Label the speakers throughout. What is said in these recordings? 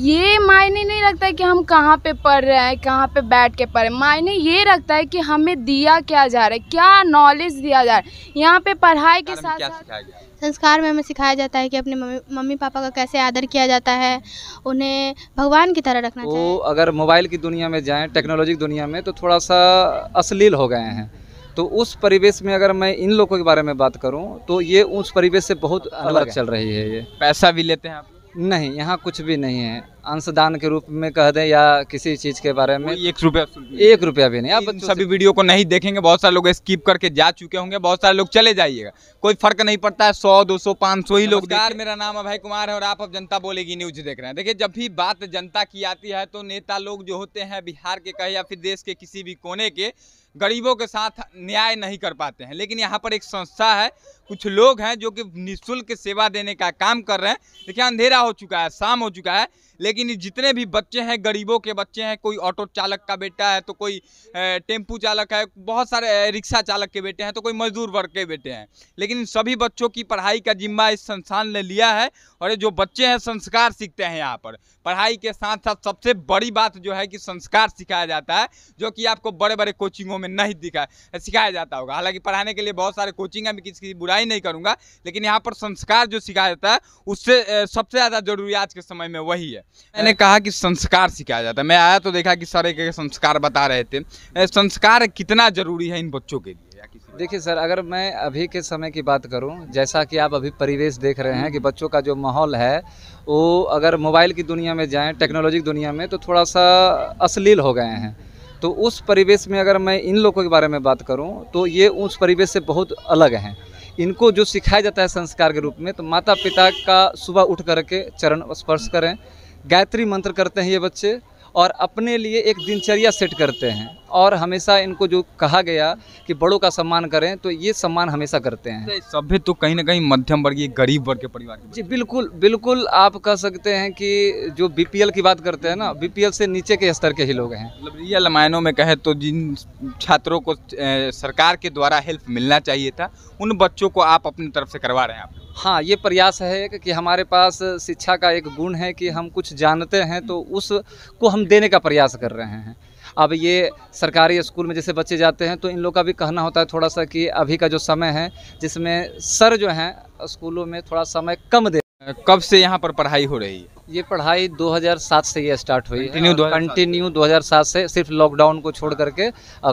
Speaker 1: ये मायने नहीं रखता है कि हम कहाँ पे पढ़ रहे हैं कहाँ पे बैठ के पढ़ रहे हैं मायने ये रखता है कि हमें दिया क्या जा रहा है क्या नॉलेज दिया जा रहा है यहाँ पे पढ़ाई
Speaker 2: के साथ साथ संस्कार में हमें सिखाया जाता है कि अपने मम्मी मम्मी पापा का कैसे आदर किया जाता है उन्हें भगवान की तरह रखना वो
Speaker 3: चाहिए। अगर मोबाइल की दुनिया में जाए टेक्नोलॉजी की दुनिया में तो थोड़ा सा अश्लील हो गए हैं तो उस परिवेश में अगर मैं इन लोगों के बारे में बात करूं तो ये उस परिवेश से बहुत अलग चल रही है ये पैसा भी लेते हैं आप नहीं यहाँ कुछ भी नहीं है अंशदान के रूप में कह दें या किसी चीज़ के बारे में एक रुपया एक रुपया भी नहीं आप सभी वीडियो को नहीं देखेंगे बहुत सारे लोग स्किप करके जा चुके होंगे बहुत सारे लोग चले जाइएगा
Speaker 4: कोई फर्क नहीं पड़ता है सौ दो सौ पाँच सौ ही लोग यार मेरा नाम अभय कुमार है और आप अब जनता बोलेगी न्यूज देख रहे हैं देखिए जब भी बात जनता की आती है तो नेता लोग जो होते हैं बिहार के कहे या फिर देश के किसी भी कोने के गरीबों के साथ न्याय नहीं कर पाते हैं लेकिन यहाँ पर एक संस्था है कुछ लोग हैं जो कि निःशुल्क सेवा देने का काम कर रहे हैं देखिए अंधेरा हो चुका है शाम हो चुका है लेकिन लेकिन जितने भी बच्चे हैं गरीबों के बच्चे हैं कोई ऑटो चालक का बेटा है तो कोई टेम्पू चालक है बहुत सारे रिक्शा चालक के बेटे हैं तो कोई मजदूर वर्ग के बेटे हैं लेकिन इन सभी बच्चों की पढ़ाई का जिम्मा इस संस्थान ने लिया है और ये जो बच्चे हैं संस्कार सीखते हैं यहाँ पर पढ़ाई के साथ साथ सबसे बड़ी बात जो है कि संस्कार सिखाया जाता है जो कि आपको बड़े बड़े कोचिंगों में नहीं दिखा सिखाया जाता होगा हालांकि पढ़ाने के लिए बहुत सारे कोचिंग है मैं किसी की बुराई नहीं करूँगा लेकिन यहाँ पर संस्कार जो सिखाया जाता है उससे सबसे ज़्यादा जरूरी आज के समय में वही है मैंने कहा कि संस्कार सिखाया जाता है मैं आया तो देखा कि सर एक एक संस्कार बता रहे थे संस्कार कितना जरूरी है इन बच्चों के लिए
Speaker 3: देखिए सर अगर मैं अभी के समय की बात करूं जैसा कि आप अभी परिवेश देख रहे हैं कि हम्म। बच्चों का जो माहौल है वो अगर मोबाइल की दुनिया में जाएं टेक्नोलॉजी की दुनिया में तो थोड़ा सा अश्लील हो गए हैं तो उस परिवेश में अगर मैं इन लोगों के बारे में बात करूं तो ये उस परिवेश से बहुत अलग हैं इनको जो सिखाया जाता है संस्कार के रूप में तो माता पिता का सुबह उठ करके चरण स्पर्श करें गायत्री मंत्र करते हैं ये बच्चे और अपने लिए एक दिनचर्या सेट करते हैं और हमेशा इनको जो कहा गया कि बड़ों का सम्मान करें तो ये सम्मान हमेशा करते हैं तो सभ्य तो कहीं ना कहीं मध्यम वर्गीय गरीब वर्ग के परिवार के जी बिल्कुल बिल्कुल आप कह सकते हैं कि जो बीपीएल की बात करते हैं ना बीपीएल से नीचे के स्तर के ही लोग हैं मतलब रियल मायनों में कहें तो
Speaker 4: जिन छात्रों को सरकार के द्वारा हेल्प मिलना चाहिए था उन बच्चों को आप
Speaker 3: अपनी तरफ से करवा रहे हैं आप हाँ ये प्रयास है कि हमारे पास शिक्षा का एक गुण है कि हम कुछ जानते हैं तो उसको हम देने का प्रयास कर रहे हैं अब ये सरकारी स्कूल में जैसे बच्चे जाते हैं तो इन लोग का भी कहना होता है थोड़ा सा कि अभी का जो समय है जिसमें सर जो हैं स्कूलों में थोड़ा समय कम दे कब से यहाँ पर पढ़ाई हो रही है ये पढ़ाई 2007 से ये स्टार्ट हुई कंटिन्यू कंटिन्यू 2007 से सिर्फ लॉकडाउन को छोड़ करके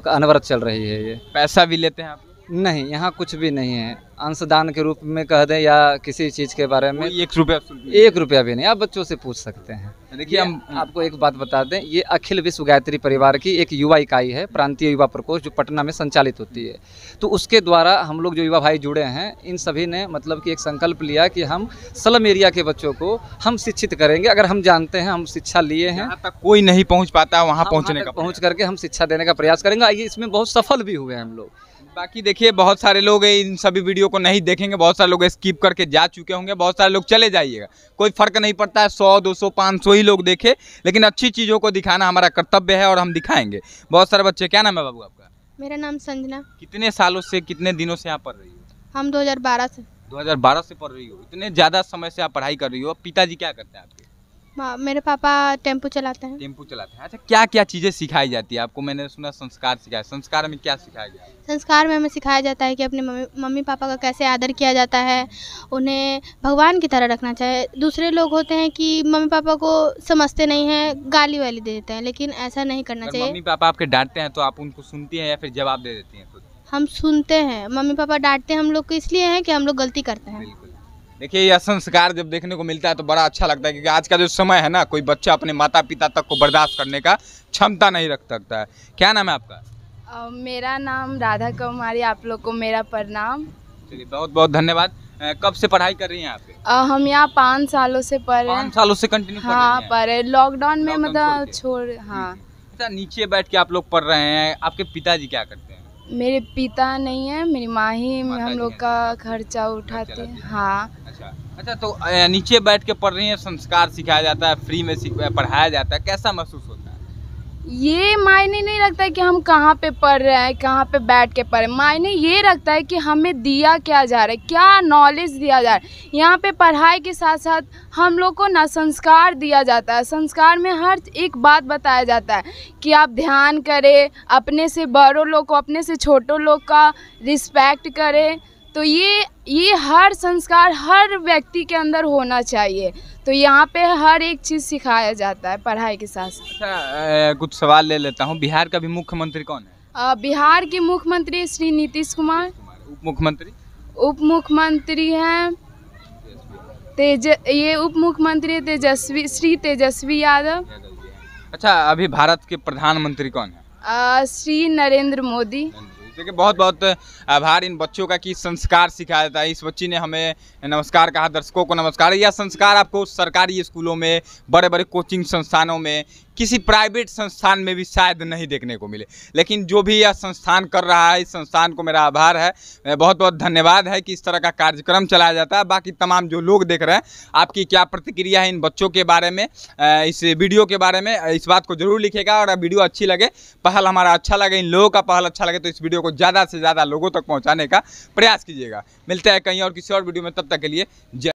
Speaker 3: अनवरत चल रही है ये पैसा भी लेते हैं आप नहीं यहाँ कुछ भी नहीं है अंशदान के रूप में कह दें या किसी चीज़ के बारे में एक रुपया एक रुपया भी नहीं आप बच्चों से पूछ सकते हैं देखिए हम आपको एक बात बता दें ये अखिल विश्व गायत्री परिवार की एक युवा इकाई है प्रांतीय युवा प्रकोष्ठ जो पटना में संचालित होती है तो उसके द्वारा हम लोग जो युवा भाई जुड़े हैं इन सभी ने मतलब कि एक संकल्प लिया कि हम सलम एरिया के बच्चों को हम शिक्षित करेंगे अगर हम जानते हैं हम शिक्षा लिए हैं तक कोई नहीं पहुँच पाता वहाँ पहुँचने का पहुँच करके हम शिक्षा देने का प्रयास करेंगे आइए इसमें बहुत सफल भी हुए हैं हम लोग बाकी देखिए बहुत सारे लोग इन सभी वीडियो को नहीं
Speaker 4: देखेंगे बहुत सारे लोग स्किप करके जा चुके होंगे बहुत सारे लोग चले जाइएगा कोई फर्क नहीं पड़ता है सौ दो सौ पाँच सौ ही लोग देखे लेकिन अच्छी चीज़ों को दिखाना हमारा कर्तव्य है और हम दिखाएंगे बहुत सारे बच्चे क्या नाम है बाबू आपका
Speaker 2: मेरा नाम संजना
Speaker 4: कितने सालों से कितने दिनों से यहाँ पढ़ रही
Speaker 2: हो हम दो से
Speaker 4: दो से पढ़ रही हो इतने ज़्यादा समय से आप पढ़ाई कर रही हो पिताजी क्या करते हैं आप
Speaker 2: हाँ, मेरे पापा टेम्पो चलाते हैं टेम्पो चलाते हैं अच्छा
Speaker 4: क्या क्या चीज़ें सिखाई जाती है आपको मैंने सुना संस्कार सिखाया संस्कार में क्या सिखाया गया
Speaker 2: संस्कार में हमें सिखाया जाता है कि अपने मम्मी मम्मी पापा का कैसे आदर किया जाता है उन्हें भगवान की तरह रखना चाहिए दूसरे लोग होते हैं कि मम्मी पापा को समझते नहीं है गाली वाली दे देते हैं लेकिन ऐसा नहीं करना चाहिए मम्मी
Speaker 4: पापा आपके डांटते हैं तो आप उनको सुनती हैं या फिर जवाब दे देती हैं
Speaker 2: हम सुनते हैं मम्मी पापा डांटते हैं हम लोग को इसलिए हैं कि हम लोग गलती करते हैं
Speaker 4: देखिए यह संस्कार जब देखने को मिलता है तो बड़ा अच्छा लगता है क्योंकि आज का जो समय है ना कोई बच्चा अपने माता पिता तक को बर्दाश्त करने का क्षमता नहीं रख सकता है क्या नाम है आपका
Speaker 1: आ, मेरा नाम राधा कुमारी आप लोग को मेरा प्रणाम
Speaker 4: चलिए बहुत बहुत धन्यवाद कब से पढ़ाई कर रही हैं
Speaker 1: आप हम यहाँ पाँच सालों से पढ़ रहे हैं
Speaker 4: सालों से कंटिन्यू हाँ
Speaker 1: पढ़ रहे लॉकडाउन में मतलब छोड़ हाँ
Speaker 4: अच्छा, नीचे बैठ के आप लोग पढ़ रहे हैं आपके पिताजी क्या करते हैं
Speaker 1: मेरे पिता नहीं है मेरी माँ ही हम लोग का खर्चा उठाते हैं हाँ अच्छा तो
Speaker 4: नीचे बैठ के पढ़ रही है संस्कार सिखाया जाता है फ्री में पढ़ाया जाता है कैसा महसूस होता है
Speaker 1: ये मायने नहीं रखता है कि हम कहाँ पे पढ़ रहे हैं कहाँ पे बैठ के पढ़ रहे मायने ये रखता है कि हमें दिया क्या जा रहा है क्या नॉलेज दिया जा रहा है यहाँ पे पढ़ाई के साथ साथ हम लोग को ना संस्कार दिया जाता है संस्कार में हर एक बात बताया जाता है कि आप ध्यान करें अपने से बड़ों लोग को अपने से छोटों लोग का रिस्पेक्ट करें तो ये ये हर संस्कार हर व्यक्ति के अंदर होना चाहिए तो यहाँ पे हर एक चीज़ सिखाया जाता है पढ़ाई के साथ साथ
Speaker 4: अच्छा कुछ सवाल ले लेता हूँ बिहार का भी मुख्यमंत्री कौन है
Speaker 1: आ, बिहार के मुख्यमंत्री श्री नीतीश कुमार उप मुख्यमंत्री उप मुख्यमंत्री है तेज ये उप मुख्यमंत्री है तेजस्वी श्री तेजस्वी यादव
Speaker 4: अच्छा अभी भारत के प्रधानमंत्री कौन है
Speaker 1: आ, श्री नरेंद्र मोदी
Speaker 4: देखिए बहुत बहुत आभार इन बच्चों का कि संस्कार सिखाया जाता है इस बच्ची ने हमें नमस्कार कहा दर्शकों को नमस्कार यह संस्कार आपको सरकारी स्कूलों में बड़े बड़े कोचिंग संस्थानों में किसी प्राइवेट संस्थान में भी शायद नहीं देखने को मिले लेकिन जो भी यह संस्थान कर रहा है इस संस्थान को मेरा आभार है बहुत बहुत धन्यवाद है कि इस तरह का कार्यक्रम चलाया जाता है बाकी तमाम जो लोग देख रहे हैं आपकी क्या प्रतिक्रिया है इन बच्चों के बारे में इस वीडियो के बारे में इस बात को जरूर लिखेगा और वीडियो अच्छी लगे पहल हमारा अच्छा लगे इन लोगों का पहल अच्छा लगे तो इस वीडियो को ज़्यादा से ज़्यादा लोगों तक पहुँचाने का प्रयास कीजिएगा मिलता है कहीं और किसी और वीडियो में तब तक के लिए जय